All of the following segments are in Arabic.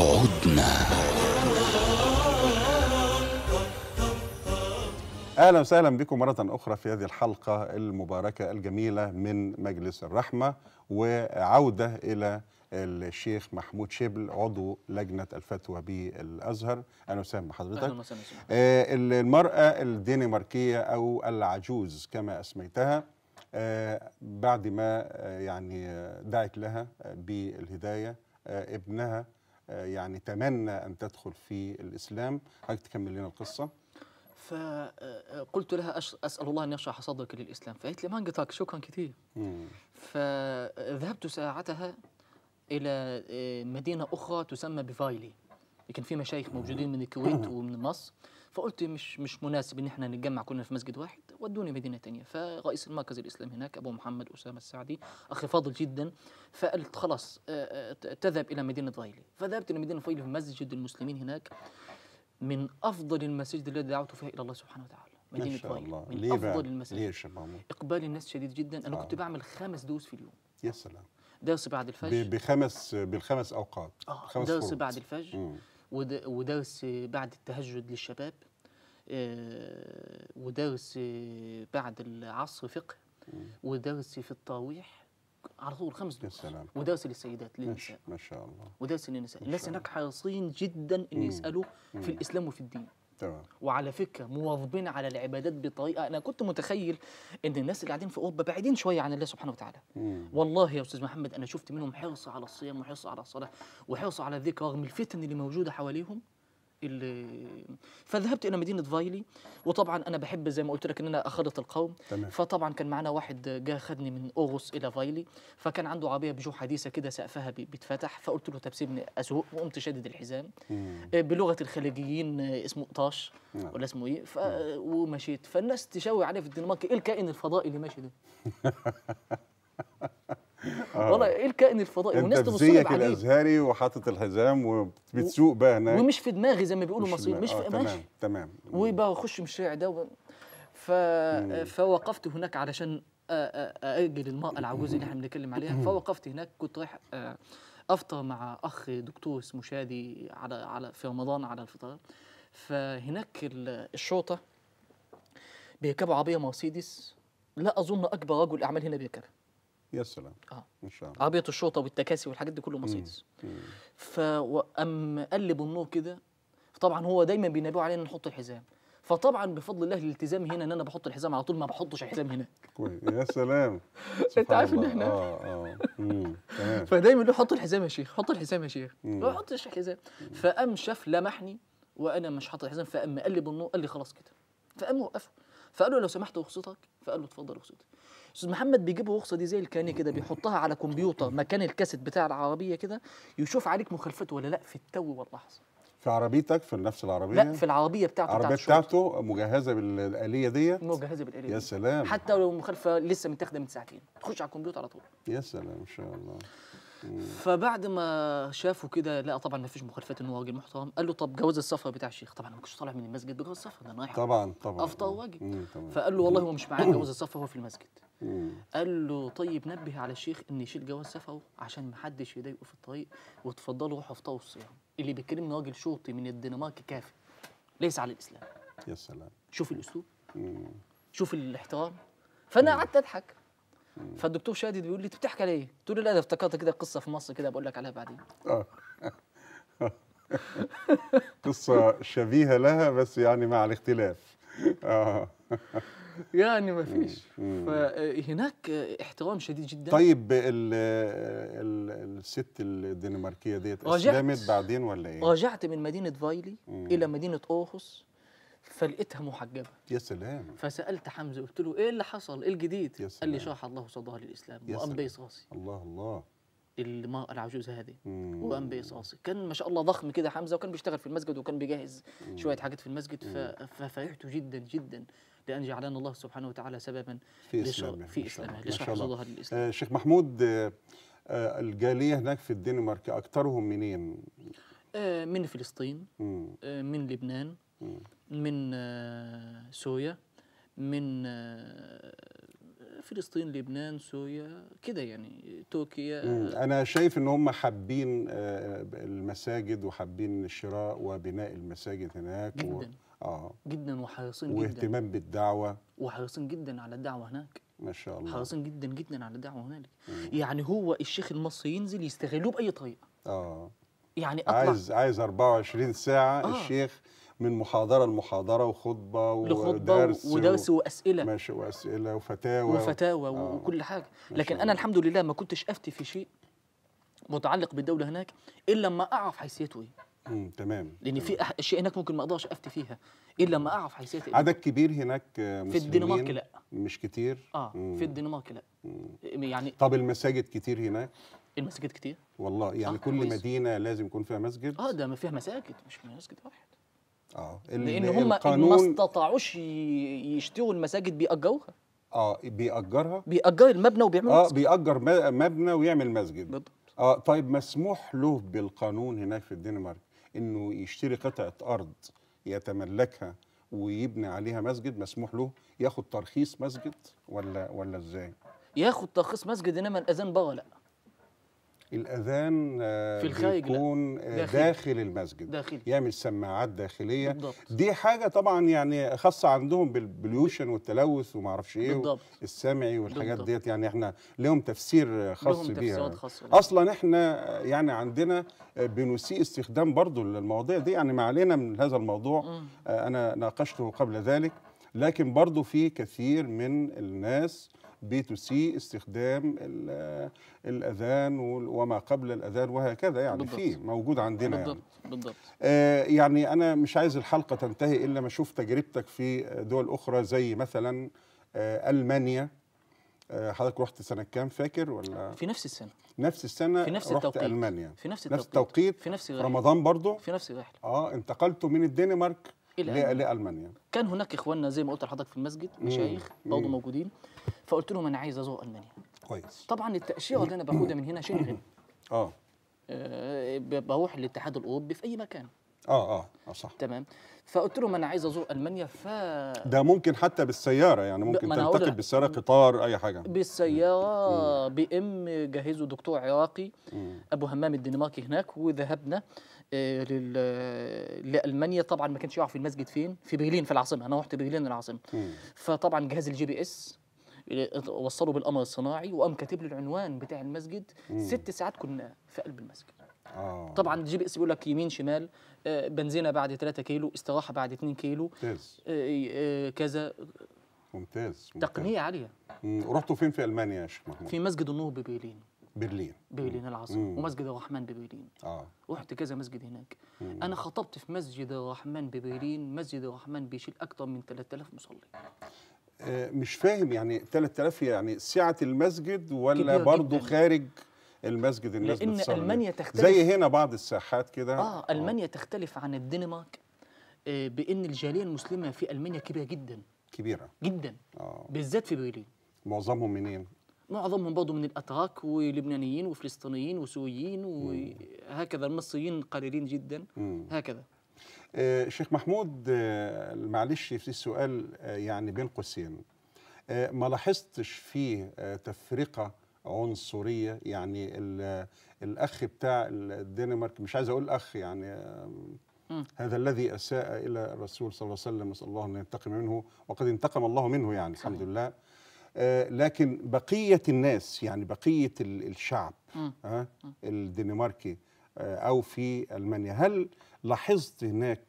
عدنا اهلا وسهلا بكم مره اخرى في هذه الحلقه المباركه الجميله من مجلس الرحمه وعوده الى الشيخ محمود شبل عضو لجنه الفتوى بالازهر اهلا وسهلا بحضرتك اهلا وسهلا آه المراه الدنماركيه او العجوز كما اسميتها آه بعد ما آه، يعني آه، دعت لها بالهدايه آه، ابنها يعني تمنى أن تدخل في الإسلام حضرتك تكمل لنا القصة فقلت آه، آه، لها أسأل الله أن يشرح صدرك للإسلام فقالت لي ما انقطعك شكرا كثير فذهبت ساعتها إلى آه، مدينة أخرى تسمى بفايلي كان في مشايخ موجودين من الكويت ومن مصر فقلت مش مش مناسب ان احنا نتجمع كلنا في مسجد واحد ودوني مدينه ثانيه فرئيس المركز الاسلامي هناك ابو محمد اسامه السعدي اخي فاضل جدا فقلت خلاص آه، آه، تذهب الى مدينه ضايلي فذهبت الى مدينه ضايلي في مسجد المسلمين هناك من افضل المساجد التي دعوت فيها الى الله سبحانه وتعالى مدينه الله. من افضل المساجد اقبال الناس شديد جدا انا آه. كنت بعمل خمس دروس في اليوم يا سلام درس بعد الفجر بخمس بالخمس اوقات آه درس بعد الفجر ودرس بعد التهجد للشباب آه، ودرس آه، بعد العصر فقه ودرس في الطاويح على طول خمس دروس ودرس للسيدات للنساء ما شاء الله ودرس للنساء الناس هناك حريصين جدا ان يسالوا في الاسلام وفي الدين تمام وعلى فكره مواظبين على العبادات بطريقه انا كنت متخيل ان الناس اللي قاعدين في اوروبا بعيدين شويه عن الله سبحانه وتعالى مم. والله يا استاذ محمد انا شفت منهم حرص على الصيام وحرص على الصلاه وحرص على الذكر رغم الفتن اللي موجوده حواليهم اللي فذهبت الى مدينه فايلي وطبعا انا بحب زي ما قلت لك ان انا اخلط القوم تمام. فطبعا كان معانا واحد جه خدني من اوغوس الى فايلي فكان عنده عربيه بجو حديثه كده سقفها بيتفتح فقلت له طب سيبني اسوق وقمت شادد الحزام مم. آه، بلغه الخليجيين آه، اسمه قطاش نعم. ولا اسمه ايه ف... نعم. ومشيت فالناس تشوي عليه في الدنمارك ايه الكائن الفضائي اللي ماشي ده آه. والله ايه الكائن الفضائي والناس تبص عليه الازهري وحاطط الحزام وبتسوق بقى هناك ومش في دماغي زي ما بيقولوا مصريين مش, في آه تمام تمام ويبقى اخش من الشارع ده و... ف... فوقفت هناك علشان اجل المراه العجوز اللي احنا بنتكلم عليها فوقفت هناك كنت رايح آه، افطر مع اخ دكتور اسمه شادي على على في رمضان على الفطار فهناك الشرطه بيركبوا عربيه مرسيدس لا اظن اكبر رجل اعمال هنا بيركبها يا سلام اه ان شاء الله عربيه الشرطه والتكاسي والحاجات دي كله مرسيدس فقام قلب النور كده طبعا هو دايما بينبهوا علينا نحط الحزام فطبعا بفضل الله الالتزام هنا ان انا بحط الحزام على طول ما بحطش الحزام هناك يا سلام انت عارف ان احنا اه اه فدايما يقول حط الحزام يا شيخ حط الحزام يا شيخ ما حطش الحزام فقام شاف لمحني وانا مش حاطط الحزام فقام مقلب النور قال لي خلاص كده فقام وقفه فقال له لو سمحت رخصتك فقال له اتفضل رخصتي استاذ محمد بيجيب الرخصه دي زي الكاني كده بيحطها على كمبيوتر مكان الكاسيت بتاع العربيه كده يشوف عليك مخالفته ولا لا في التو واللحظه في عربيتك في نفس العربيه لا في العربيه بتاعته العربيه بتاعته, بتاعته مجهزه بالاليه ديت مجهزه بالاليه يا سلام حتى لو المخالفه لسه متاخده من ساعتين تخش على الكمبيوتر على طول يا سلام ان شاء الله فبعد ما شافوا كده لا طبعا ما فيش مخالفات ان هو راجل محترم قال له طب جواز السفر بتاع الشيخ طبعا ما كنتش طالع من المسجد بجواز السفر ده انا رايح طبعا طبعا افطر واجي فقال له والله هو مش معاه جواز السفر هو في المسجد قال له طيب نبه على الشيخ ان يشيل جواز سفره عشان ما حدش يضايقه في الطريق وتفضلوا روحوا افطروا يعني. الصيام اللي بيكلمني راجل شرطي من الدنمارك كافر ليس على الاسلام يا سلام شوف الاسلوب مم. شوف الاحترام فانا قعدت اضحك فالدكتور شادد بيقول لي انت بتحكي على ايه؟ قلت له لا ده افتكرت كده قصه في مصر كده بقول لك عليها بعدين اه قصه شبيهه لها بس يعني مع الاختلاف اه يعني ما فيش فهناك احترام شديد جدا طيب ال ال الست الدنماركيه ديت اسلمت بعدين ولا ايه؟ راجعت من مدينه فايلي مم. الى مدينه اورخوس فلقيتها محجبه يا سلام فسالت حمزه قلت له ايه اللي حصل؟ ايه الجديد؟ يا سلام. قال لي شرح الله صدرها للاسلام وقام بيس راسي الله الله المرأة العجوزة هذه وقام بقصاصي كان ما شاء الله ضخم كده حمزة وكان بيشتغل في المسجد وكان بيجهز شوية حاجات في المسجد ففرحته جدا جدا لأن جعلنا الله سبحانه وتعالى سببا في إسلامه في إسلامه لشرح للإسلام آه شيخ محمود آه،, آه الجالية هناك في الدنمارك أكثرهم منين؟ آه من فلسطين آه من لبنان مم. من آه سوريا من آه فلسطين لبنان سوريا كده يعني تركيا انا شايف ان هم حابين آه، المساجد وحابين شراء وبناء المساجد هناك جدا و... اه جدا وحريصين جدا واهتمام بالدعوه وحريصين جدا على الدعوه هناك ما شاء الله حريصين جدا جدا على الدعوه هناك يعني هو الشيخ المصري ينزل يستغلوه باي طريقه اه يعني اطلع عايز عايز 24 ساعه آه. الشيخ من محاضره لمحاضره وخطبه ودرس ودرس واسئله ماشي واسئله وفتاوى وفتاوى آه وكل حاجه لكن انا الحمد لله ما كنتش افتي في شيء متعلق بالدوله هناك الا لما اعرف حيثيته ايه امم تمام لان في اشياء هناك ممكن ما اقدرش افتي فيها الا لما اعرف ايه عدد كبير هناك مسلمين في الدنمارك لا مش كتير اه مم. في الدنمارك لا مم. يعني طب المساجد كتير هناك المساجد كتير والله يعني آه كل مدينه لازم يكون فيها مسجد اه ده ما فيها مساجد مش مسجد واحد اه لان هم ما استطاعوش يشتروا المساجد بيأجروها اه بيأجرها بيأجر المبنى وبيعمل اه مسجد. بيأجر مبنى ويعمل مسجد بالضبط اه طيب مسموح له بالقانون هناك في الدنمارك انه يشتري قطعه ارض يتملكها ويبني عليها مسجد مسموح له ياخد ترخيص مسجد ولا ولا ازاي؟ ياخد ترخيص مسجد انما الاذان بقى لا الاذان آه، في الخارج بيكون آه، داخل, داخل المسجد داخل. يعمل سماعات داخليه بالضبط. دي حاجه طبعا يعني خاصه عندهم بالبليوشن والتلوث وما اعرفش ايه بالضبط. السمعي والحاجات ديت يعني احنا لهم تفسير خاص لهم بيها خاصة اصلا احنا آه، يعني عندنا بنسيء استخدام برضو المواضيع دي يعني ما علينا من هذا الموضوع م. انا ناقشته قبل ذلك لكن برضو في كثير من الناس بي تو سي استخدام الاذان وما قبل الاذان وهكذا يعني في موجود عندنا يعني. بالضبط يعني. بالضبط آه يعني انا مش عايز الحلقه تنتهي الا ما اشوف تجربتك في دول اخرى زي مثلا آه المانيا آه حضرتك رحت سنه كام فاكر ولا في نفس السنه نفس السنه في نفس رحت التوقيت المانيا في نفس التوقيت, نفس التوقيت. في نفس رمضان برضه في نفس الرحله اه انتقلت من الدنمارك الى لالمانيا كان هناك اخواننا زي ما قلت لحضرتك في المسجد مشايخ برضه موجودين فقلت لهم انا عايز ازور المانيا كويس طبعا التاشيره اللي انا باخدها من هنا شنغن اه, آه، بروح الاتحاد الاوروبي في اي مكان آه،, اه اه صح تمام فقلت لهم انا عايز ازور المانيا ف ده ممكن حتى بالسياره يعني ممكن تنتقل بالسياره قطار اي حاجه بالسياره بي ام جهزه دكتور عراقي ابو همام الدنماركي هناك وذهبنا آه، لالمانيا طبعا ما كانش يعرف المسجد فين في برلين في العاصمه انا رحت برلين العاصمه فطبعا جهاز الجي بي اس آه، وصله بالقمر الصناعي وقام كاتب لي العنوان بتاع المسجد مم. ست ساعات كنا في قلب المسجد أوه. طبعا الجي بي اس بيقول لك يمين شمال آه بنزينه بعد 3 كيلو استراحه بعد 2 كيلو ممتاز آه آه كذا ممتاز, ممتاز. تقنيه عاليه ورحتوا فين في المانيا يا شيخ محمود؟ في مسجد النور ببرلين برلين برلين العاصمه ومسجد الرحمن ببرلين اه رحت كذا مسجد هناك مم. انا خطبت في مسجد الرحمن ببرلين مسجد الرحمن بيشيل اكثر من 3000 مصلي آه مش فاهم يعني 3000 يعني سعه المسجد ولا برضه خارج المسجد الناس لان بتصلي. المانيا تختلف زي هنا بعض الساحات كده اه, آه. المانيا آه. تختلف عن الدنمارك آه بان الجاليه المسلمه في المانيا كبيره جدا كبيره جدا آه. بالذات في برلين معظمهم منين معظمهم برضه من الاتراك ولبنانيين وفلسطينيين وسوريين وهكذا المصريين قليلين جدا هكذا آه، شيخ محمود آه، معلش في السؤال آه، يعني بين قوسين ما لاحظتش فيه تفرقه عنصريه يعني الاخ بتاع الدنمارك مش عايز اقول اخ يعني هذا الذي اساء الى الرسول صلى الله عليه وسلم نسال الله ان ينتقم منه وقد انتقم الله منه يعني صحيح. الحمد لله آه، لكن بقيه الناس يعني بقيه الشعب آه، الدنماركي آه، او في المانيا هل لاحظت هناك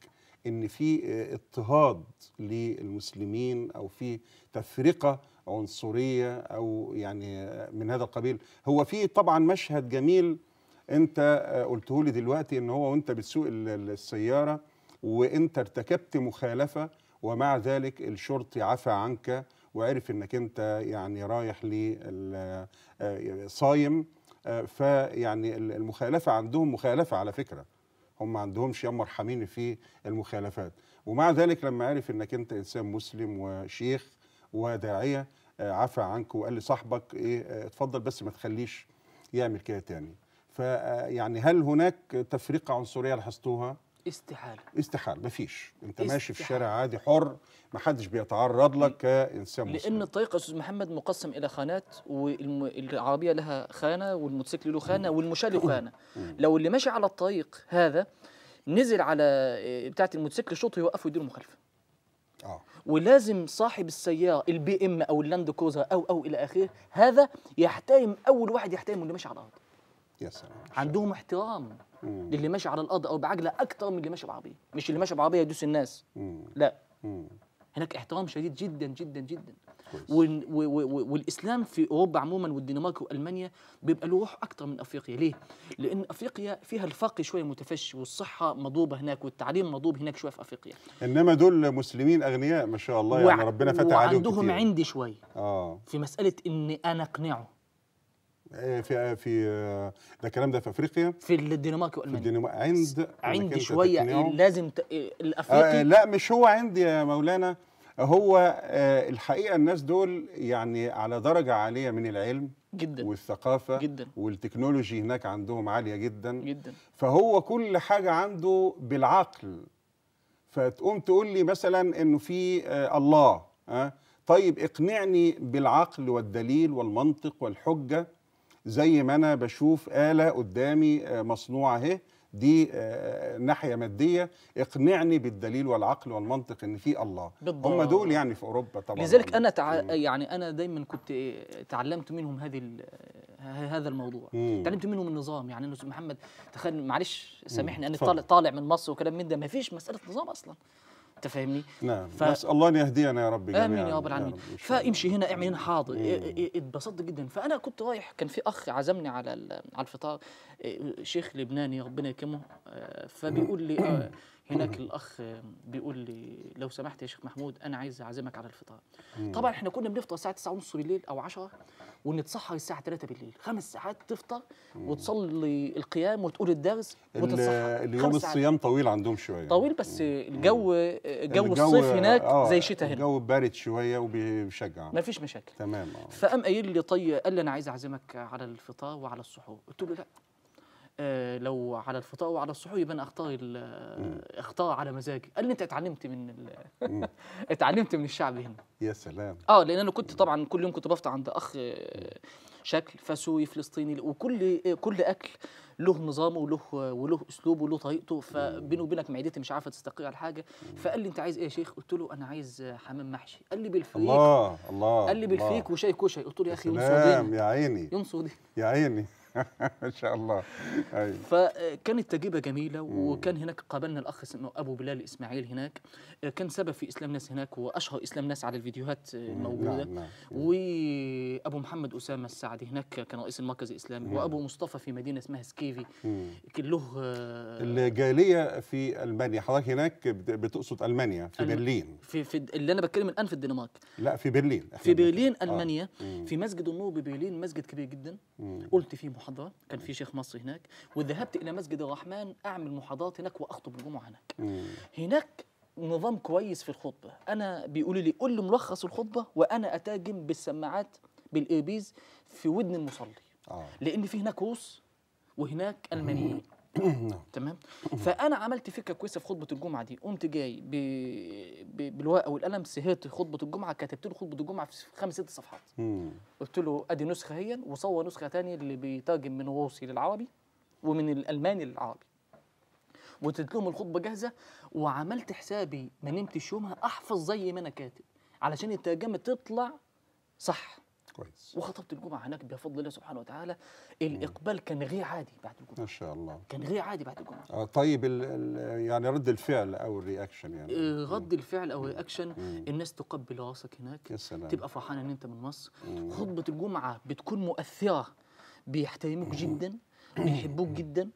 ان في اضطهاد للمسلمين او في تفرقه عنصريه او يعني من هذا القبيل هو في طبعا مشهد جميل انت قلته لي دلوقتي ان هو وانت بتسوق السياره وانت ارتكبت مخالفه ومع ذلك الشرطي عفى عنك وعرف انك انت يعني رايح آه، صايم آه، فيعني المخالفه عندهم مخالفه على فكره هم ما عندهمش يا مرحمين في المخالفات ومع ذلك لما عرف انك انت انسان مسلم وشيخ وداعيه آه، عفى عنك وقال لصاحبك ايه اتفضل بس ما تخليش يعمل كده تاني فيعني هل هناك تفرقه عنصريه لاحظتوها؟ استحاله استحاله مفيش انت استحال. ماشي في الشارع عادي حر محدش بيتعرض لك كانسان مسلم لان الطريق استاذ محمد مقسم الى خانات والعربيه لها خانه والموتوسيكل له خانه والمشاة له خانه لو اللي ماشي على الطريق هذا نزل على آه، بتاعه الموتوسيكل شوط يوقفوا يديله مخالفه آه. ولازم صاحب السياره البي ام او اللاند كوزر او او الى اخره هذا يحترم اول واحد يحترمه اللي ماشي على الارض يا سلام عندهم احترام للي ماشي على الارض او بعجله اكتر من اللي ماشي بعربيه مش اللي ماشي بعربيه يدوس الناس مم. لا مم. هناك احترام شديد جدا جدا جدا وال والاسلام في اوروبا عموما والدنمارك والمانيا بيبقى له روح اكتر من افريقيا ليه لان افريقيا فيها الفقر شويه متفشي والصحه مضوبه هناك والتعليم مضوب هناك شويه في افريقيا انما دول مسلمين اغنياء ما شاء الله يعني ربنا فتح عليهم وعندهم عندي شويه آه. في مساله ان انا اقنعه آه، في آه، في آه، ده الكلام ده في افريقيا في الدنمارك والمانيا في الدنمارك عند عندي شويه لازم ت... الافريقي آه لا مش هو عندي يا مولانا هو آه الحقيقه الناس دول يعني على درجه عاليه من العلم جدا والثقافه جدا والتكنولوجي هناك عندهم عاليه جدا جدا فهو كل حاجه عنده بالعقل فتقوم تقول لي مثلا انه في آه الله آه طيب اقنعني بالعقل والدليل والمنطق والحجه زي ما انا بشوف آلة قدامي آه، مصنوعة اهي دي آه، ناحيه ماديه اقنعني بالدليل والعقل والمنطق ان في الله بالضبط. هم دول يعني في اوروبا طبعا لذلك انا تع... يعني انا دايما كنت آه، تعلمت منهم هذه ال... هذا الموضوع مم. تعلمت منهم النظام يعني انه محمد تخيل معلش سامحني انا طالع من مصر وكلام من ده ما فيش مساله نظام اصلا تفهمني نعم ف... نسال الله ان يهدينا يا رب جميعا امين يا رب العالمين فامشي هنا اعمل هنا حاضر إيه، إيه، إيه، اتبسطت جدا فانا كنت رايح كان في اخ عزمني على على الفطار شيخ لبناني ربنا يكرمه آه، فبيقول لي آه، هناك الاخ بيقول لي لو سمحت يا شيخ محمود انا عايز اعزمك على الفطار طبعا احنا كنا بنفطر الساعه 9 ونص بالليل او 10 ونتسحر الساعه 3 بالليل خمس ساعات تفطر وتصلي القيام وتقول الدرس وتتسحر اليوم الصيام طويل عندهم شويه طويل بس الجو جو الصيف هناك آه زي شتاء هنا الجو بارد شويه وبيشجع ما فيش مشاكل تمام آه. فقام قايل لي طيب قال لي انا عايز اعزمك على الفطار وعلى السحور قلت له لا آه، لو على الفطاء وعلى الصحو يبقى انا اختار آه، اختار على مزاجي قال لي انت اتعلمت من اتعلمت من الشعب هنا يا سلام اه لان انا كنت طبعا كل يوم كنت بفطر عند اخ آه، شكل فاسوي فلسطيني وكل كل اكل له نظامه وله وله اسلوبه وله طريقته فبيني وبينك معدتي مش عارفه تستقي على حاجه فقال لي انت عايز ايه يا شيخ؟ قلت له انا عايز حمام محشي قال لي بالفيك الله الله قال لي بالفيك وشاي كشري قلت له يا اخي ينصر دين يا عيني ينصر دين يا عيني ان شاء الله فكانت تجربه جميله وكان هناك قابلنا الاخ اسمه ابو بلال اسماعيل هناك كان سبب في اسلام ناس هناك واشهر اسلام ناس على الفيديوهات الموجوده آه، نعم،, نعم نعم. وابو محمد اسامه السعدي هناك كان رئيس المركز الاسلامي مم. نعم. وابو مصطفى في مدينه اسمها سكيفي كان له آه، الجاليه في المانيا حضرتك هناك بتقصد المانيا في ألم... برلين في, في اللي انا بتكلم الان في الدنمارك لا في برلين في برلين آه. المانيا في مسجد النور ببرلين مسجد كبير جدا مم. قلت فيه محاضره كان في شيخ مصري هناك وذهبت الى مسجد الرحمن اعمل محاضرات هناك واخطب الجمعه هناك مم. هناك نظام كويس في الخطبه انا بيقولوا لي قول لي ملخص الخطبه وانا أتاجم بالسماعات بالإيبيز في ودن المصلي آه. لان في هناك روس وهناك المانيين نعم. تمام فانا عملت فكره كويسه في خطبه الجمعه دي قمت جاي بالورقه والقلم سهرت خطبه الجمعه كتبت له خطبه الجمعه في خمس ست صفحات قلت له ادي نسخه هي وصور نسخه ثانيه اللي بيترجم من الروسي للعربي ومن الالماني للعربي واديت لهم الخطبه جاهزه وعملت حسابي ما نمتش يومها احفظ زي ما انا كاتب علشان الترجمه تطلع صح كويس وخطبت الجمعه هناك بفضل الله سبحانه وتعالى الاقبال كان غير عادي بعد الجمعه ما شاء الله كان غير عادي بعد الجمعه آه طيب الـ الـ يعني رد الفعل او الرياكشن يعني آه رد الفعل او الرياكشن الناس تقبل راسك هناك يا سلام. تبقى فرحان ان انت من مصر خطبه الجمعه بتكون مؤثره بيحترموك جدا بيحبوك جدا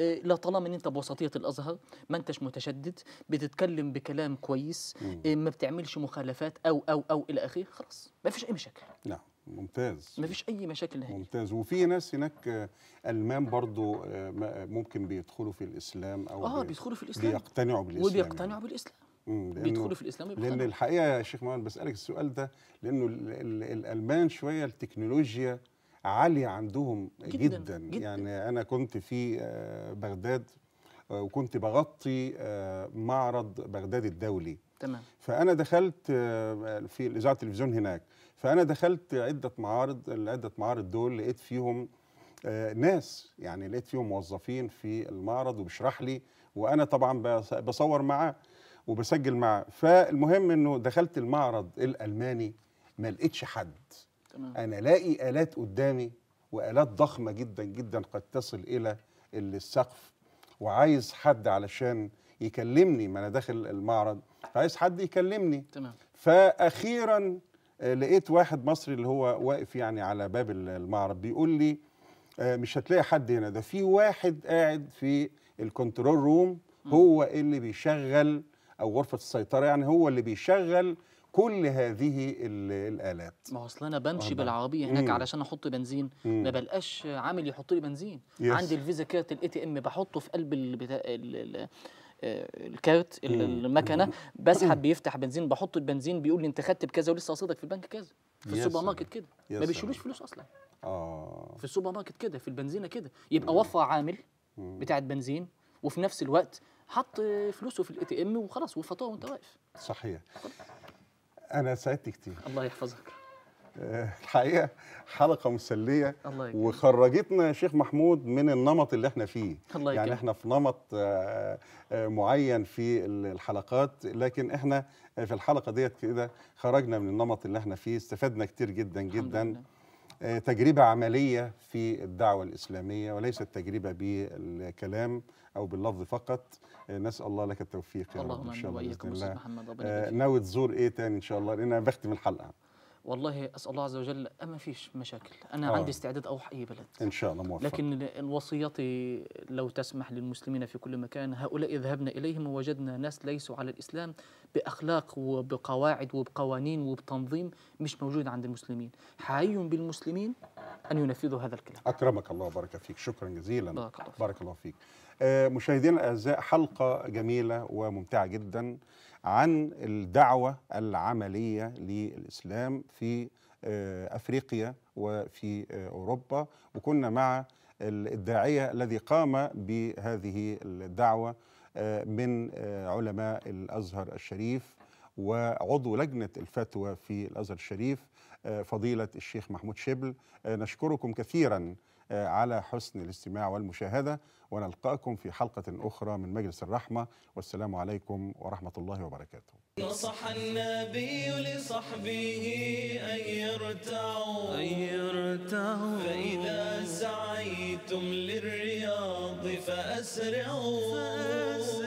آه، لا طالما ان انت بوسطيه الازهر ما انتش متشدد بتتكلم بكلام كويس آه، ما بتعملش مخالفات او او او الى اخره خلاص ما فيش اي مشاكل نعم ممتاز ما فيش اي مشاكل نهائي ممتاز وفي ناس هناك آه، المان برضو ممكن بيدخلوا في الاسلام او اه بيدخلوا في الاسلام بيقتنعوا بالاسلام يعني. وبيقتنعوا يعني. بالاسلام بيدخلوا في الاسلام يبقى لان الحقيقه يا شيخ مهند بسالك السؤال ده لانه الالمان شويه التكنولوجيا عاليه عندهم جدا, جداً. جداً. يعني انا كنت في آه، بغداد آه، وكنت بغطي آه، معرض بغداد الدولي تمام فانا دخلت في اذاعه التلفزيون هناك فانا دخلت عده معارض عده معارض دول لقيت فيهم ناس يعني لقيت فيهم موظفين في المعرض وبيشرح لي وانا طبعا بصور معاه وبسجل معاه فالمهم انه دخلت المعرض الالماني ما لقيتش حد تمام. انا الاقي الات قدامي والات ضخمه جدا جدا قد تصل الى السقف وعايز حد علشان يكلمني ما انا داخل المعرض عايز حد يكلمني تمام فاخيرا آه، لقيت واحد مصري اللي هو واقف يعني على باب المعرض بيقول لي آه، مش هتلاقي حد هنا ده في واحد قاعد في الكنترول روم هو اللي بيشغل او غرفه السيطره يعني هو اللي بيشغل كل هذه الالات ما هو اصل انا بمشي بالعربيه هناك مم. علشان احط بنزين مم. ما بلقاش عامل يحط لي بنزين يس. عندي الفيزا كارت الاي تي ام بحطه في قلب البتا... ال... ال... الكارت المكنه بسحب بيفتح بنزين بحط البنزين بيقول لي انت خدت بكذا ولسه قصيدك في البنك كذا في السوبر ماركت كده ما بيشيلوش فلوس اصلا اه في السوبر ماركت كده في البنزينه كده يبقى وفر عامل بتاع بنزين وفي نفس الوقت حط فلوسه في الاي تي ام وخلاص وفطوره وانت واقف صحيح انا سعدت كتير الله يحفظك آه، الحقيقه حلقه مسليه الله وخرجتنا يا شيخ محمود من النمط اللي احنا فيه الله يعني احنا في نمط آه، آه، معين في الحلقات لكن احنا في الحلقه ديت كده خرجنا من النمط اللي احنا فيه استفدنا كتير جدا جدا الحمد لله. تجربة عملية في الدعوة الإسلامية وليست تجربة بالكلام أو باللفظ فقط إيه، نسال الله لك التوفيق يا رب ان شاء الله اللهم الله محمد آه ناوي تزور ايه تاني ان شاء الله لان انا بختم الحلقه والله اسال الله عز وجل ما فيش مشاكل انا آه. عندي استعداد اروح اي بلد ان شاء الله موفق لكن وصيتي لو تسمح للمسلمين في كل مكان هؤلاء ذهبنا اليهم ووجدنا ناس ليسوا على الاسلام باخلاق وبقواعد وبقوانين وبتنظيم مش موجود عند المسلمين حي بالمسلمين ان ينفذوا هذا الكلام اكرمك الله وبارك فيك شكرا جزيلا بارك الله فيك, بارك الله فيك. آه، مشاهدينا الاعزاء حلقه جميله وممتعه جدا عن الدعوه العمليه للاسلام في آه، افريقيا وفي آه، اوروبا وكنا مع الداعيه الذي قام بهذه الدعوه من علماء الازهر الشريف وعضو لجنة الفتوى في الأزهر الشريف آه، فضيلة الشيخ محمود شبل آه، نشكركم كثيرا آه، على حسن الاستماع والمشاهدة ونلقاكم في حلقة أخرى من مجلس الرحمة والسلام عليكم ورحمة الله وبركاته نصح النبي لصحبه أن يرتعوا, أن يرتعوا فإذا سعيتم للرياض فأسرعوا, فأسرعوا